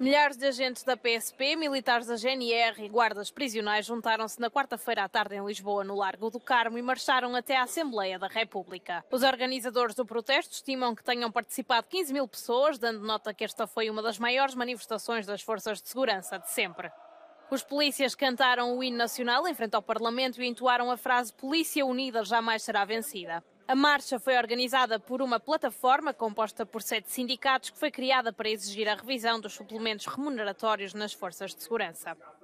Milhares de agentes da PSP, militares da GNR e guardas prisionais juntaram-se na quarta-feira à tarde em Lisboa, no Largo do Carmo, e marcharam até à Assembleia da República. Os organizadores do protesto estimam que tenham participado 15 mil pessoas, dando nota que esta foi uma das maiores manifestações das forças de segurança de sempre. Os polícias cantaram o hino nacional em frente ao Parlamento e entoaram a frase Polícia Unida jamais será vencida. A marcha foi organizada por uma plataforma composta por sete sindicatos que foi criada para exigir a revisão dos suplementos remuneratórios nas forças de segurança.